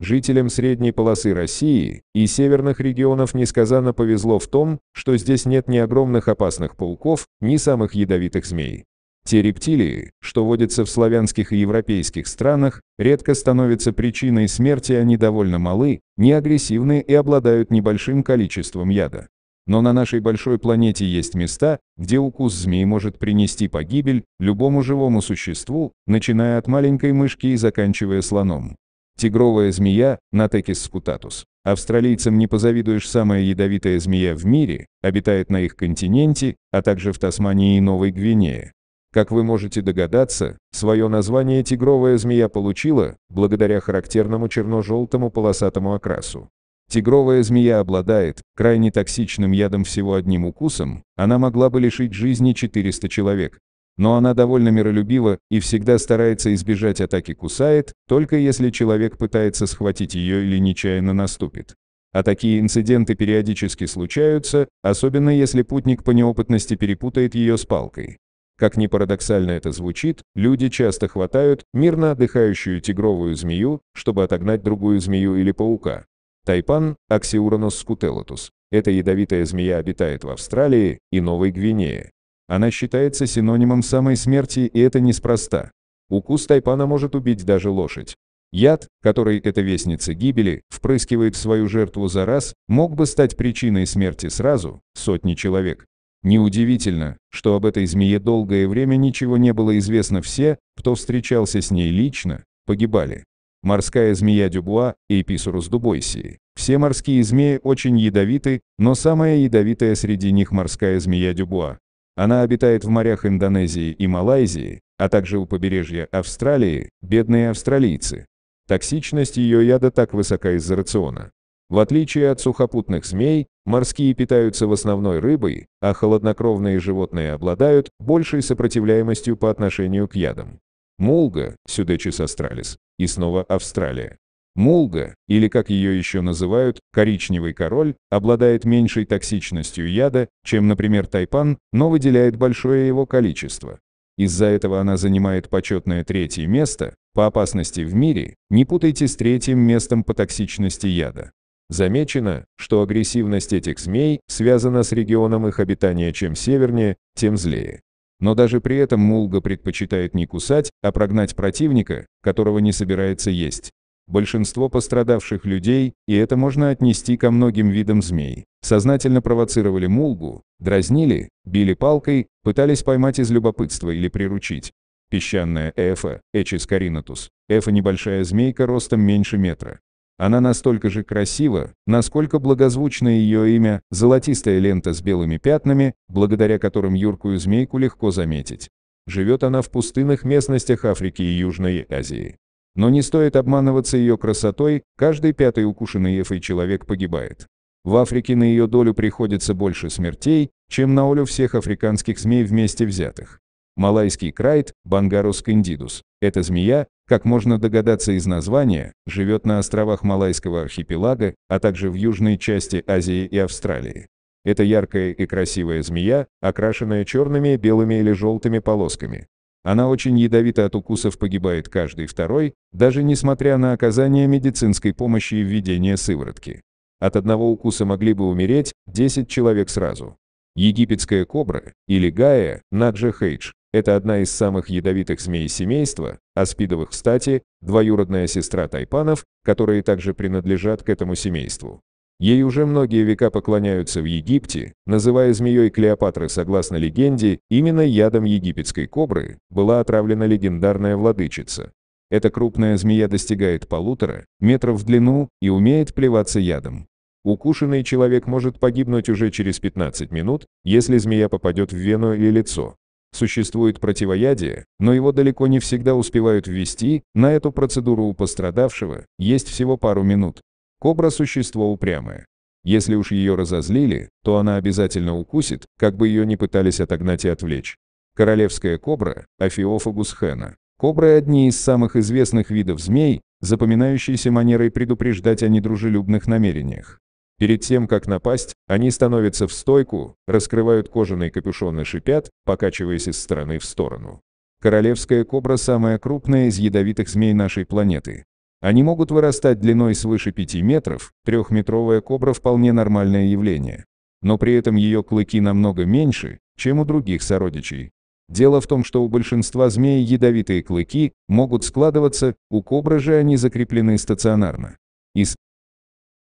Жителям средней полосы России и северных регионов несказанно повезло в том, что здесь нет ни огромных опасных пауков, ни самых ядовитых змей. Те рептилии, что водятся в славянских и европейских странах, редко становятся причиной смерти, они довольно малы, не агрессивны и обладают небольшим количеством яда. Но на нашей большой планете есть места, где укус змей может принести погибель любому живому существу, начиная от маленькой мышки и заканчивая слоном. Тигровая змея, Натекис скутатус. Австралийцам не позавидуешь, самая ядовитая змея в мире, обитает на их континенте, а также в Тасмании и Новой Гвинее. Как вы можете догадаться, свое название тигровая змея получила, благодаря характерному черно-желтому полосатому окрасу. Тигровая змея обладает крайне токсичным ядом всего одним укусом, она могла бы лишить жизни 400 человек, но она довольно миролюбива и всегда старается избежать атаки кусает, только если человек пытается схватить ее или нечаянно наступит. А такие инциденты периодически случаются, особенно если путник по неопытности перепутает ее с палкой. Как ни парадоксально это звучит, люди часто хватают мирно отдыхающую тигровую змею, чтобы отогнать другую змею или паука. Тайпан – Аксиуранос скутелотус. Эта ядовитая змея обитает в Австралии и Новой Гвинее. Она считается синонимом самой смерти и это неспроста. Укус тайпана может убить даже лошадь. Яд, который эта вестница гибели впрыскивает в свою жертву за раз, мог бы стать причиной смерти сразу сотни человек. Неудивительно, что об этой змее долгое время ничего не было известно все, кто встречался с ней лично, погибали. Морская змея Дюбуа, Эписурус дубойсии. Все морские змеи очень ядовиты, но самая ядовитая среди них морская змея Дюбуа. Она обитает в морях Индонезии и Малайзии, а также у побережья Австралии, бедные австралийцы. Токсичность ее яда так высока из-за рациона. В отличие от сухопутных змей, морские питаются в основной рыбой, а холоднокровные животные обладают большей сопротивляемостью по отношению к ядам. Мулга, Сюдечис астралис, и снова Австралия. Мулга, или как ее еще называют, коричневый король, обладает меньшей токсичностью яда, чем, например, тайпан, но выделяет большое его количество. Из-за этого она занимает почетное третье место по опасности в мире, не путайте с третьим местом по токсичности яда. Замечено, что агрессивность этих змей связана с регионом их обитания чем севернее, тем злее. Но даже при этом Мулга предпочитает не кусать, а прогнать противника, которого не собирается есть. Большинство пострадавших людей, и это можно отнести ко многим видам змей, сознательно провоцировали мулгу, дразнили, били палкой, пытались поймать из любопытства или приручить. Песчаная эфа, Эчис каринатус, эфа небольшая змейка ростом меньше метра. Она настолько же красива, насколько благозвучно ее имя, золотистая лента с белыми пятнами, благодаря которым юркую змейку легко заметить. Живет она в пустынных местностях Африки и Южной Азии. Но не стоит обманываться ее красотой, каждый пятый укушенный Эфой человек погибает. В Африке на ее долю приходится больше смертей, чем на олю всех африканских змей вместе взятых. Малайский крайт, Бангарус кандидус. Эта змея, как можно догадаться из названия, живет на островах Малайского архипелага, а также в южной части Азии и Австралии. Это яркая и красивая змея, окрашенная черными, белыми или желтыми полосками. Она очень ядовита от укусов погибает каждый второй, даже несмотря на оказание медицинской помощи и введение сыворотки. От одного укуса могли бы умереть 10 человек сразу. Египетская кобра, или гая, наджа хейдж, это одна из самых ядовитых змей семейства, аспидовых, кстати, двоюродная сестра тайпанов, которые также принадлежат к этому семейству. Ей уже многие века поклоняются в Египте, называя змеей Клеопатры согласно легенде, именно ядом египетской кобры была отравлена легендарная владычица. Эта крупная змея достигает полутора метров в длину и умеет плеваться ядом. Укушенный человек может погибнуть уже через 15 минут, если змея попадет в вену или лицо. Существует противоядие, но его далеко не всегда успевают ввести, на эту процедуру у пострадавшего есть всего пару минут. Кобра – существо упрямое. Если уж ее разозлили, то она обязательно укусит, как бы ее ни пытались отогнать и отвлечь. Королевская кобра – Афиофагус хена. Кобры – одни из самых известных видов змей, запоминающиеся манерой предупреждать о недружелюбных намерениях. Перед тем, как напасть, они становятся в стойку, раскрывают кожаный капюшон и шипят, покачиваясь из стороны в сторону. Королевская кобра – самая крупная из ядовитых змей нашей планеты. Они могут вырастать длиной свыше 5 метров, трехметровая кобра вполне нормальное явление. Но при этом ее клыки намного меньше, чем у других сородичей. Дело в том, что у большинства змей ядовитые клыки могут складываться, у кобры же они закреплены стационарно. Из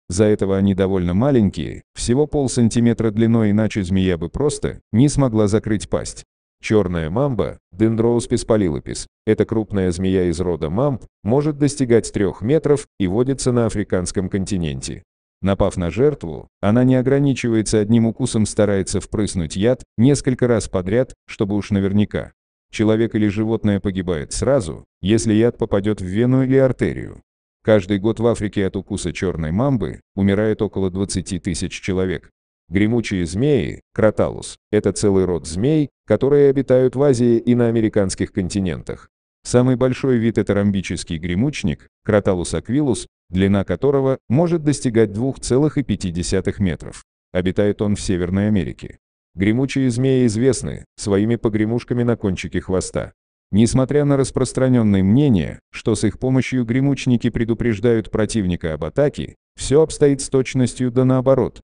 за этого они довольно маленькие, всего полсантиметра длиной, иначе змея бы просто не смогла закрыть пасть. Черная мамба, Dendrospis polylopis, это крупная змея из рода мамб, может достигать 3 метров и водится на африканском континенте. Напав на жертву, она не ограничивается одним укусом, старается впрыснуть яд несколько раз подряд, чтобы уж наверняка. Человек или животное погибает сразу, если яд попадет в вену или артерию. Каждый год в Африке от укуса черной мамбы умирает около 20 тысяч человек, Гремучие змеи, кроталус, это целый род змей, которые обитают в Азии и на американских континентах. Самый большой вид это ромбический гремучник, кроталус аквилус, длина которого может достигать 2,5 метров. Обитает он в Северной Америке. Гремучие змеи известны своими погремушками на кончике хвоста. Несмотря на распространенное мнение, что с их помощью гремучники предупреждают противника об атаке, все обстоит с точностью да наоборот.